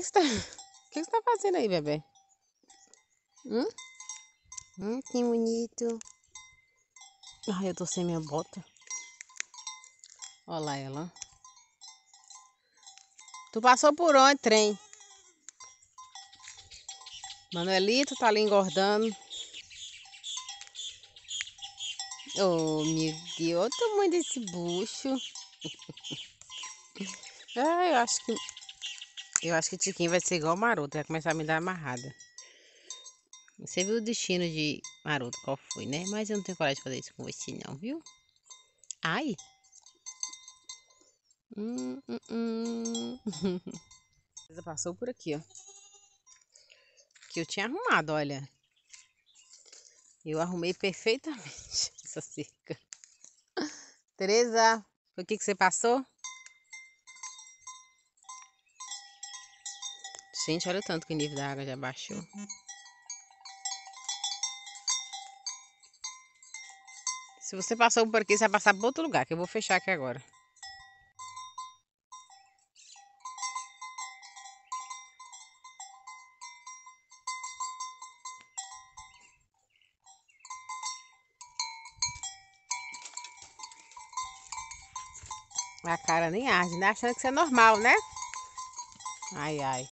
que você tá, que você tá fazendo aí, bebê? Hum? Hum, que bonito. Ai, eu tô sem minha bota. Olha lá ela. Tu passou por onde, trem? Manuelito tá ali engordando. Oh, meu Deus, olha o tamanho desse bucho. ah, eu acho que eu acho que Tiquinho vai ser igual o Maroto, vai começar a me dar amarrada. Você viu o destino de Maroto, qual foi, né? Mas eu não tenho coragem de fazer isso com você não, viu? Ai! Hum, hum, hum. passou por aqui, ó. Que eu tinha arrumado, olha. Eu arrumei perfeitamente essa cerca. Tereza, por que que você passou? Gente, olha o tanto que o nível da água já baixou. Se você passou por aqui, você vai passar por outro lugar, que eu vou fechar aqui agora. A cara nem arde, né? Achando que isso é normal, né? Ai, ai.